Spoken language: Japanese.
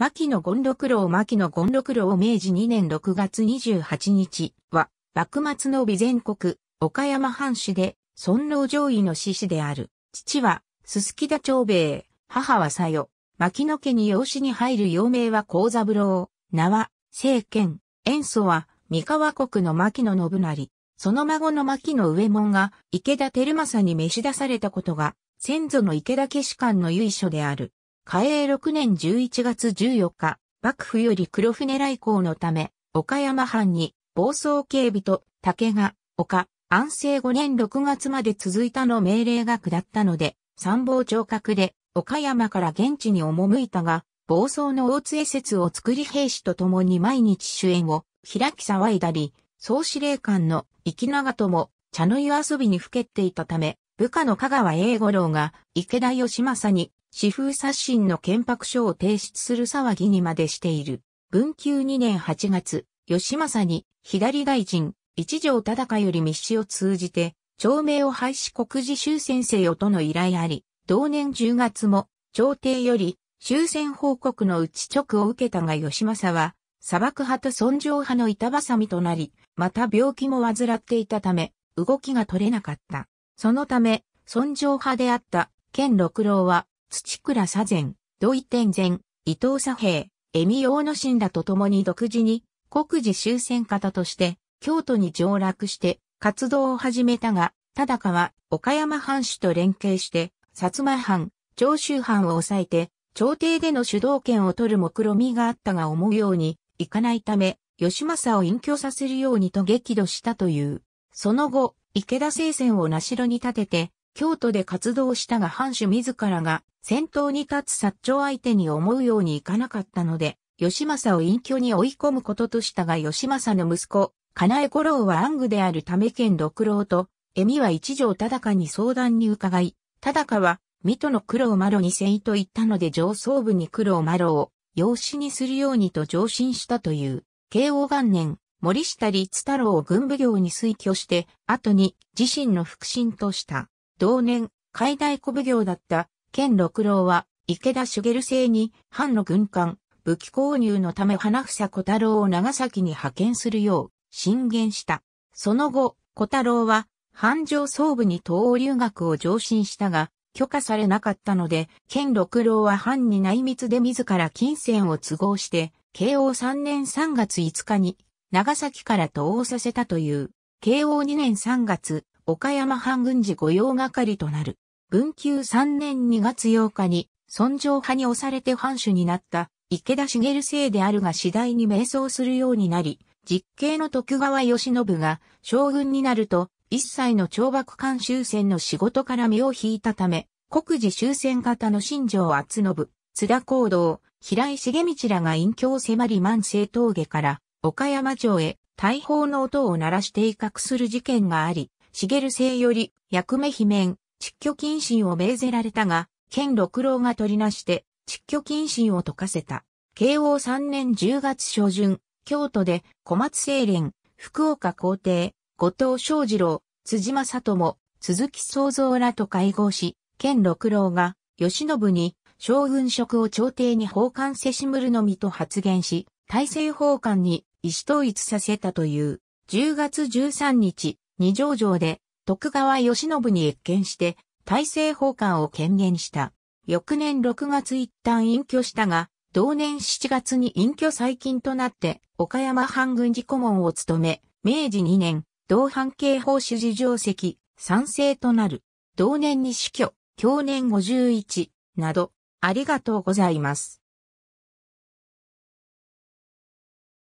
牧野権六郎牧野権六郎明治2年6月28日は、幕末の備前国、岡山藩主で、尊王攘夷の志士である。父は、すすきだ長兵衛、母はさよ。牧野家に養子に入る幼名は幸三郎、名は、聖剣、塩素は、三河国の牧野信成。その孫の牧野上門が池田照正に召し出されたことが、先祖の池田家士官の由緒である。嘉永6年11月14日、幕府より黒船来航のため、岡山藩に暴走警備と竹が岡、安政5年6月まで続いたの命令が下ったので、参謀長閣で岡山から現地に赴いたが、暴走の大津江説を作り兵士と共に毎日主演を開き騒いだり、総司令官の生長とも茶の湯遊びにふけっていたため、部下の香川英五郎が池田義政に私風刷新の憲白書を提出する騒ぎにまでしている。文久2年8月、吉政に左大臣、一条忠より密使を通じて、朝名を廃止国事修正せよとの依頼あり、同年10月も、朝廷より終戦報告の打ち直を受けたが吉政は、砂漠派と尊上派の板挟みとなり、また病気も患っていたため、動きが取れなかった。そのため、尊上派であった、県六郎は、土倉左前、土井天前、伊藤左平、恵美大野信らと共に独自に、国事終戦方として、京都に上落して、活動を始めたが、忠かは、岡山藩主と連携して、薩摩藩、長州藩を抑えて、朝廷での主導権を取る目論みがあったが思うように、いかないため、吉政を隠居させるようにと激怒したという。その後、池田聖戦をしろに立てて、京都で活動したが藩主自らが先頭に立つ薩長相手に思うようにいかなかったので、義政を隠居に追い込むこととしたが義政の息子、金江五郎は暗愚であるため県六郎と、恵美は一条忠に相談に伺い、忠は、水戸の黒麻呂にせいと言ったので上層部に黒麻呂を養子にするようにと上申したという、慶応元年、森下律太郎を軍部業に推挙して、後に自身の腹心とした。同年、海大古奉行だった、県六郎は、池田茂政に、藩の軍艦、武器購入のため花房小太郎を長崎に派遣するよう、進言した。その後、小太郎は、藩上総部に東欧留学を上申したが、許可されなかったので、県六郎は藩に内密で自ら金銭を都合して、慶応3年3月5日に、長崎から東欧させたという。慶応2年3月、岡山藩軍事御用係となる。文久3年2月8日に、尊上派に押されて藩主になった池田茂正であるが次第に迷走するようになり、実刑の徳川義信が将軍になると、一切の懲罰官修戦の仕事から身を引いたため、国事修戦型の新城厚信、津田行動、平井重道らが隠居を迫り万世峠から岡山城へ大砲の音を鳴らして威嚇する事件があり、茂姓より、役目罷免、蟄居謹慎を命ぜられたが、県六郎が取りなして、蟄居謹慎を解かせた。慶応3年10月初旬、京都で小松清廉、福岡皇帝、後藤昌二郎、辻正も鈴木創造らと会合し、県六郎が、慶喜に、将軍職を朝廷に奉還せしむるのみと発言し、大政奉還に意思統一させたという。10月13日、二条城で徳川慶喜に謁見して大政奉還を権限した。翌年6月一旦隠居したが、同年7月に隠居最近となって岡山藩軍事顧問を務め、明治2年、同藩警報主事上席、賛成となる。同年に死去、去年51、など、ありがとうございます。